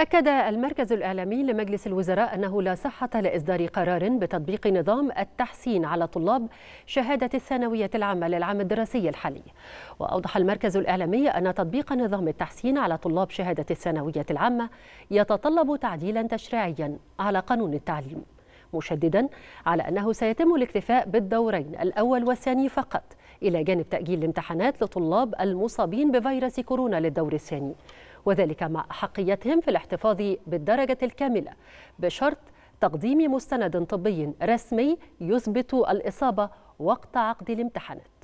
أكد المركز الإعلامي لمجلس الوزراء أنه لا صحة لإصدار قرار بتطبيق نظام التحسين على طلاب شهادة الثانوية العامة للعام الدراسي الحالي وأوضح المركز الإعلامي أن تطبيق نظام التحسين على طلاب شهادة الثانوية العامة يتطلب تعديلا تشريعيا على قانون التعليم مشددا على أنه سيتم الاكتفاء بالدورين الأول والثاني فقط إلى جانب تأجيل الامتحانات لطلاب المصابين بفيروس كورونا للدور الثاني وذلك مع أحقيتهم في الاحتفاظ بالدرجة الكاملة بشرط تقديم مستند طبي رسمي يثبت الإصابة وقت عقد الامتحانات